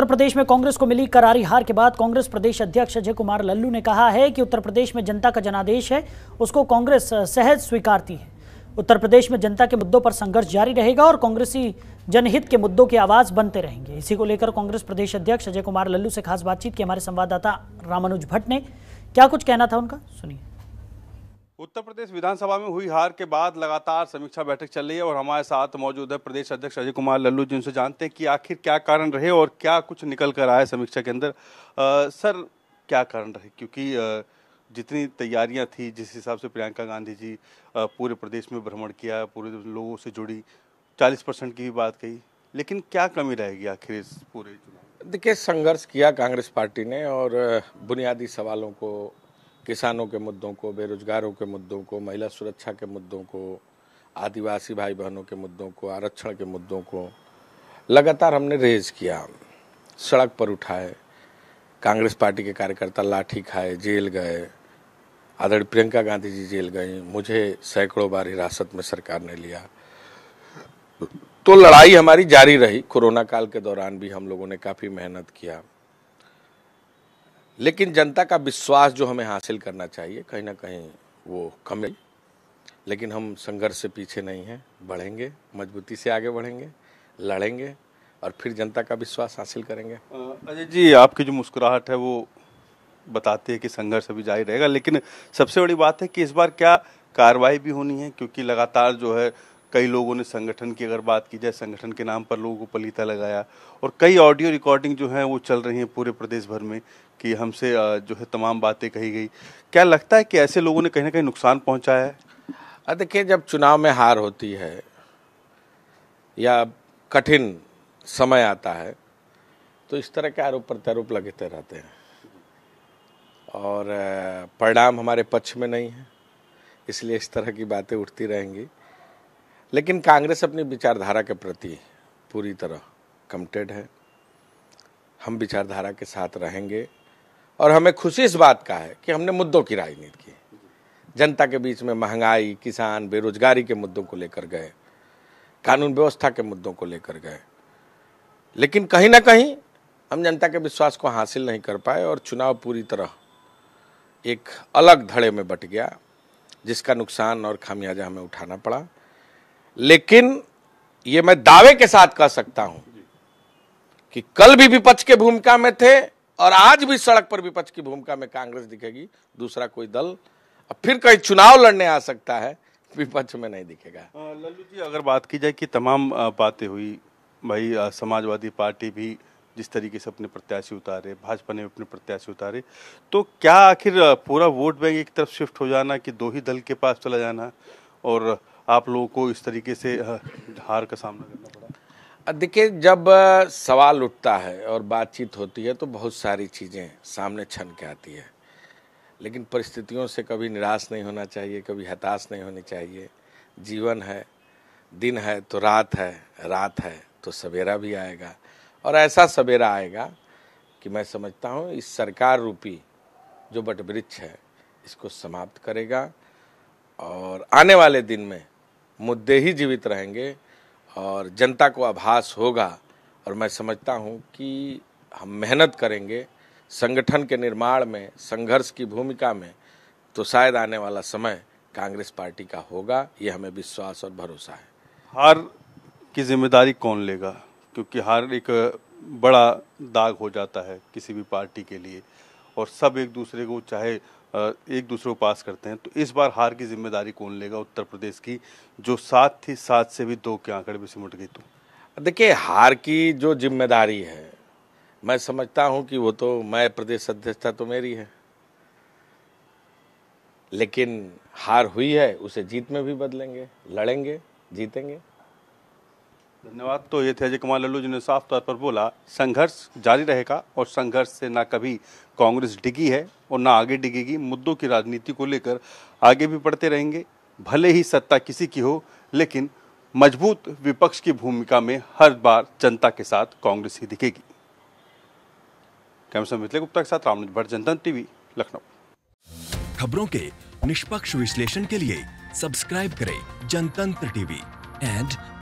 उत्तर प्रदेश में कांग्रेस को मिली करारी हार के बाद कांग्रेस प्रदेश अध्यक्ष अजय कुमार लल्लू ने कहा है कि उत्तर प्रदेश में जनता का जनादेश है उसको कांग्रेस सहज स्वीकारती है उत्तर प्रदेश में जनता के मुद्दों पर संघर्ष जारी रहेगा और कांग्रेसी जनहित के मुद्दों की आवाज बनते रहेंगे इसी को लेकर कांग्रेस प्रदेश अध्यक्ष अजय कुमार लल्लू से खास बातचीत की हमारे संवाददाता रामानुज भट्ट ने क्या कुछ कहना था उनका सुनिए उत्तर प्रदेश विधानसभा में हुई हार के बाद लगातार समीक्षा बैठक चल रही है और हमारे साथ मौजूद है प्रदेश अध्यक्ष अजय कुमार लल्लू जी उनसे जानते हैं कि आखिर क्या कारण रहे और क्या कुछ निकल कर आया समीक्षा के अंदर आ, सर क्या कारण रहे क्योंकि जितनी तैयारियां थी जिस हिसाब से प्रियंका गांधी जी पूरे प्रदेश में भ्रमण किया पूरे लोगों से जुड़ी चालीस परसेंट की भी बात कही लेकिन क्या कमी रहेगी आखिर इस पूरे चुनाव देखिए संघर्ष किया कांग्रेस पार्टी ने और बुनियादी सवालों को किसानों के मुद्दों को बेरोजगारों के मुद्दों को महिला सुरक्षा के मुद्दों को आदिवासी भाई बहनों के मुद्दों को आरक्षण के मुद्दों को लगातार हमने रेज किया सड़क पर उठाए कांग्रेस पार्टी के कार्यकर्ता लाठी खाए जेल गए आदर प्रियंका गांधी जी जेल गई मुझे सैकड़ों बार हिरासत में सरकार ने लिया तो लड़ाई हमारी जारी रही कोरोना काल के दौरान भी हम लोगों ने काफ़ी मेहनत किया लेकिन जनता का विश्वास जो हमें हासिल करना चाहिए कहीं ना कहीं वो कम है लेकिन हम संघर्ष से पीछे नहीं हैं बढ़ेंगे मजबूती से आगे बढ़ेंगे लड़ेंगे और फिर जनता का विश्वास हासिल करेंगे अजय जी आपकी जो मुस्कुराहट है वो बताती है कि संघर्ष अभी जारी रहेगा लेकिन सबसे बड़ी बात है कि इस बार क्या कार्रवाई भी होनी है क्योंकि लगातार जो है कई लोगों ने संगठन की अगर बात की जाए संगठन के नाम पर लोगों को पलीता लगाया और कई ऑडियो रिकॉर्डिंग जो है वो चल रही हैं पूरे प्रदेश भर में कि हमसे जो है तमाम बातें कही गई क्या लगता है कि ऐसे लोगों ने कहीं ना कहीं नुकसान पहुंचाया है देखिए जब चुनाव में हार होती है या कठिन समय आता है तो इस तरह के आरोप प्रत्यारोप लगते रहते हैं और परिणाम हमारे पक्ष में नहीं है इसलिए इस तरह की बातें उठती रहेंगी लेकिन कांग्रेस अपनी विचारधारा के प्रति पूरी तरह कमिटेड है हम विचारधारा के साथ रहेंगे और हमें खुशी इस बात का है कि हमने मुद्दों की राजनीति की जनता के बीच में महंगाई किसान बेरोजगारी के मुद्दों को लेकर गए कानून व्यवस्था के मुद्दों को लेकर गए लेकिन कहीं ना कहीं हम जनता के विश्वास को हासिल नहीं कर पाए और चुनाव पूरी तरह एक अलग धड़े में बट गया जिसका नुकसान और खामियाजा हमें उठाना पड़ा लेकिन ये मैं दावे के साथ कह सकता हूं कि कल भी विपक्ष के भूमिका में थे और आज भी सड़क पर विपक्ष की भूमिका में कांग्रेस दिखेगी दूसरा कोई दल फिर कहीं चुनाव लड़ने आ सकता है विपक्ष में नहीं दिखेगा लल्लू जी अगर बात की जाए कि तमाम बातें हुई भाई समाजवादी पार्टी भी जिस तरीके से अपने प्रत्याशी उतारे भाजपा ने अपने प्रत्याशी उतारे तो क्या आखिर पूरा वोट बैंक एक तरफ शिफ्ट हो जाना कि दो ही दल के पास चला जाना और आप लोगों को इस तरीके से हार का सामना करना पड़ा देखिए जब सवाल उठता है और बातचीत होती है तो बहुत सारी चीज़ें सामने छन के आती है लेकिन परिस्थितियों से कभी निराश नहीं होना चाहिए कभी हताश नहीं होनी चाहिए जीवन है दिन है तो रात है रात है तो सवेरा भी आएगा और ऐसा सवेरा आएगा कि मैं समझता हूँ इस सरकार रूपी जो बटवृक्ष है इसको समाप्त करेगा और आने वाले दिन में मुद्दे ही जीवित रहेंगे और जनता को आभास होगा और मैं समझता हूँ कि हम मेहनत करेंगे संगठन के निर्माण में संघर्ष की भूमिका में तो शायद आने वाला समय कांग्रेस पार्टी का होगा ये हमें विश्वास और भरोसा है हार की जिम्मेदारी कौन लेगा क्योंकि हार एक बड़ा दाग हो जाता है किसी भी पार्टी के लिए और सब एक दूसरे को चाहे एक दूसरे को पास करते हैं तो इस बार हार की जिम्मेदारी कौन लेगा उत्तर प्रदेश की जो सात थी सात से भी दो के आंकड़े भी सिमट गई तो देखिए हार की जो जिम्मेदारी है मैं समझता हूं कि वो तो मैं प्रदेश अध्यक्षता तो मेरी है लेकिन हार हुई है उसे जीत में भी बदलेंगे लड़ेंगे जीतेंगे धन्यवाद तो ये थे अजय कुमार लल्लू जिन्होंने साफ तौर पर बोला संघर्ष जारी रहेगा और संघर्ष से ना कभी कांग्रेस डिगी है और ना आगे डिगेगी मुद्दों की राजनीति को लेकर आगे भी बढ़ते रहेंगे भले ही सत्ता किसी की हो लेकिन मजबूत विपक्ष की भूमिका में हर बार जनता के साथ कांग्रेस ही दिखेगी कैमरा मित्र गुप्ता के साथ राम भट्ट जनता टीवी लखनऊ खबरों के निष्पक्ष विश्लेषण के लिए सब्सक्राइब करें जनतंत्र टीवी एंड